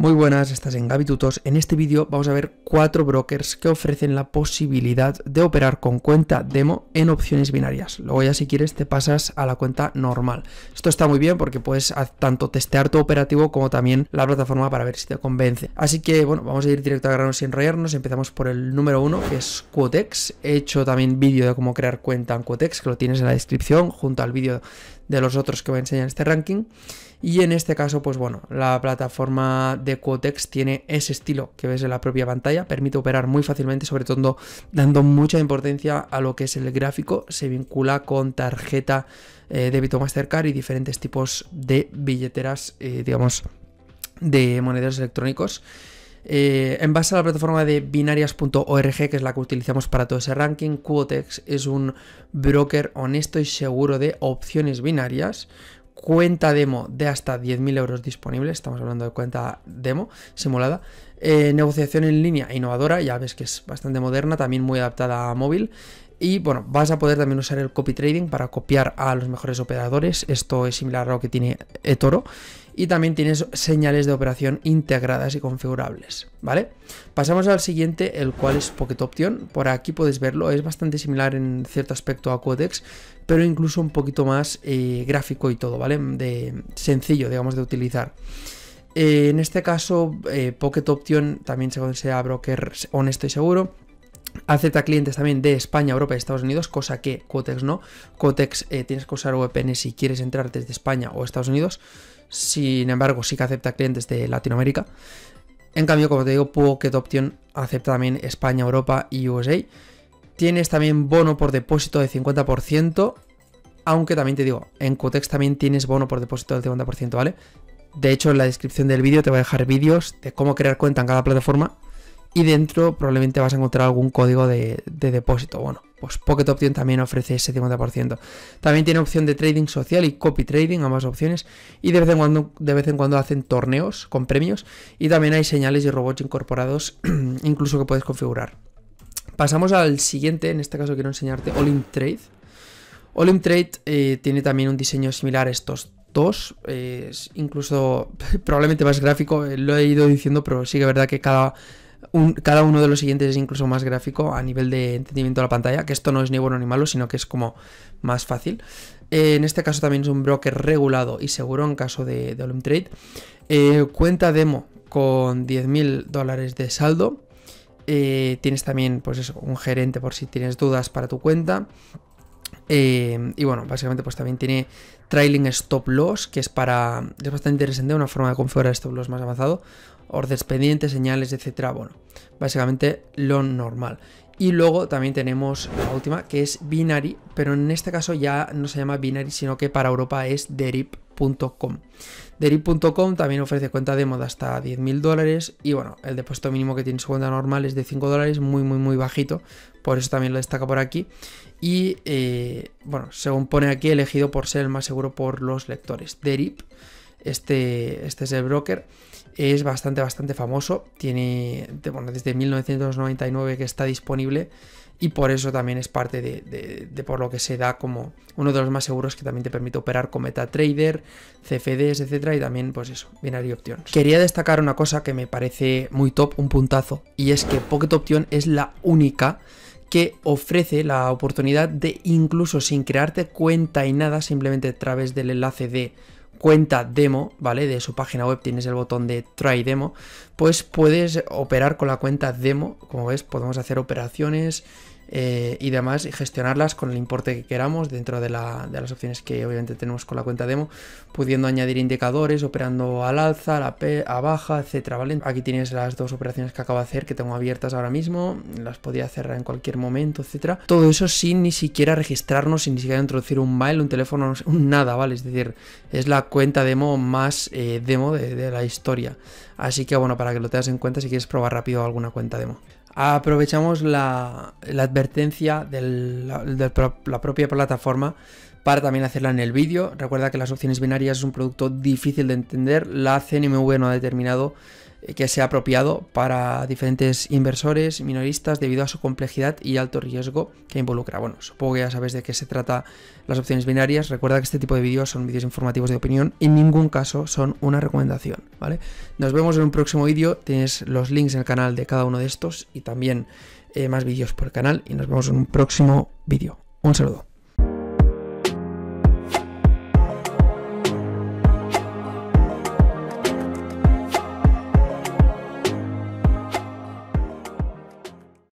Muy buenas, estás en Gabitutos. En este vídeo vamos a ver cuatro brokers que ofrecen la posibilidad de operar con cuenta demo en opciones binarias. Luego ya si quieres te pasas a la cuenta normal. Esto está muy bien porque puedes tanto testear tu operativo como también la plataforma para ver si te convence. Así que bueno, vamos a ir directo a agarrarnos sin enrollarnos. Empezamos por el número uno que es Quotex. He hecho también vídeo de cómo crear cuenta en Quotex que lo tienes en la descripción junto al vídeo de los otros que voy a enseñar este ranking. Y en este caso, pues bueno, la plataforma de Quotex tiene ese estilo que ves en la propia pantalla, permite operar muy fácilmente, sobre todo dando mucha importancia a lo que es el gráfico, se vincula con tarjeta eh, débito Mastercard y diferentes tipos de billeteras, eh, digamos, de monederos electrónicos. Eh, en base a la plataforma de binarias.org, que es la que utilizamos para todo ese ranking, Quotex es un broker honesto y seguro de opciones binarias, cuenta demo de hasta 10.000 euros disponible, estamos hablando de cuenta demo simulada, eh, negociación en línea innovadora, ya ves que es bastante moderna, también muy adaptada a móvil. Y bueno, vas a poder también usar el copy trading para copiar a los mejores operadores. Esto es similar a lo que tiene eToro y también tienes señales de operación integradas y configurables, ¿vale? Pasamos al siguiente, el cual es Pocket Option. Por aquí puedes verlo, es bastante similar en cierto aspecto a Codex, pero incluso un poquito más eh, gráfico y todo, ¿vale? De sencillo, digamos, de utilizar. Eh, en este caso, eh, Pocket Option también se considera broker honesto y seguro acepta clientes también de España, Europa y Estados Unidos, cosa que Cotex no. Cotex eh, tienes que usar VPN si quieres entrar desde España o Estados Unidos. Sin embargo, sí que acepta clientes de Latinoamérica. En cambio, como te digo, Pocket Option acepta también España, Europa y USA. Tienes también bono por depósito de 50%, aunque también te digo, en Cotex también tienes bono por depósito del 50%, ¿vale? De hecho, en la descripción del vídeo te voy a dejar vídeos de cómo crear cuenta en cada plataforma y dentro probablemente vas a encontrar algún código de, depósito. Bueno, pues Pocket Option también ofrece ese 50%. También tiene opción de trading social y copy trading, ambas opciones. Y de vez en cuando, de vez en cuando hacen torneos con premios. Y también hay señales y robots incorporados, incluso que puedes configurar. Pasamos al siguiente, en este caso quiero enseñarte in Trade. Olim Trade eh, tiene también un diseño similar a estos dos, es incluso probablemente más gráfico, eh, lo he ido diciendo, pero sí que es verdad que cada cada uno de los siguientes es incluso más gráfico a nivel de entendimiento de la pantalla, que esto no es ni bueno ni malo, sino que es como más fácil. Eh, en este caso también es un broker regulado y seguro en caso de, de Trade. Eh, cuenta demo con 10.000 dólares de saldo. Eh, tienes también pues un gerente por si tienes dudas para tu cuenta. y bueno, básicamente pues también tiene trailing stop loss, que es para... Es bastante interesante, una forma de configurar stop loss más avanzado órdenes pendientes, señales, etcétera. Bueno, básicamente lo normal. Y luego también tenemos la última, que es Binary, pero en este caso ya no se llama Binary, sino que para Europa es Derip.com. Derip.com también ofrece cuenta de moda hasta 10.000 dólares y bueno, el depósito mínimo que tiene su cuenta normal es de 5 dólares, muy muy muy bajito, por eso también lo destaca por aquí. Y eh, bueno, según pone aquí, elegido por ser el más seguro por los lectores. Derip. Este, este es el broker. Es bastante, bastante famoso. Tiene, bueno, desde 1999 que está disponible y por eso también es parte de, de, por lo que se da como uno de los más seguros que también te permite operar con MetaTrader, CFDs, etc. y también, pues eso, Binary Options. Quería destacar una cosa que me parece muy top, un puntazo, y es que Pocket Option es la única que ofrece la oportunidad de incluso sin crearte cuenta y nada, simplemente a través del enlace de cuenta demo, ¿vale? De su página web tienes el botón de try demo, pues puedes operar con la cuenta demo, como ves podemos hacer operaciones eh, y demás, gestionarlas con el importe que queramos dentro de, las opciones que obviamente tenemos con la cuenta demo, pudiendo añadir indicadores, operando al alza, a, la P, a baja, etc ¿vale? Aquí tienes las dos operaciones que acabo de hacer que tengo abiertas ahora mismo, las podía cerrar en cualquier momento, etcétera. Todo eso sin ni siquiera registrarnos, sin ni siquiera introducir un mail, un teléfono, un nada, ¿vale? Es decir, es la cuenta demo más eh, demo de, de la historia. Así que bueno, para que lo tengas en cuenta si quieres probar rápido alguna cuenta demo aprovechamos la, advertencia de la propia plataforma para también hacerla en el vídeo. Recuerda que las opciones binarias es un producto difícil de entender, la CNMV no ha determinado eh, que sea apropiado para diferentes inversores minoristas debido a su complejidad y alto riesgo que involucra. Bueno, supongo que ya sabes de qué se trata las opciones binarias. Recuerda que este tipo de vídeos son vídeos informativos de opinión y en ningún caso son una recomendación, ¿vale? Nos vemos en un próximo vídeo. Tienes los links en el canal de cada uno de estos y también eh, más vídeos por el canal y nos vemos en un próximo vídeo. Un saludo.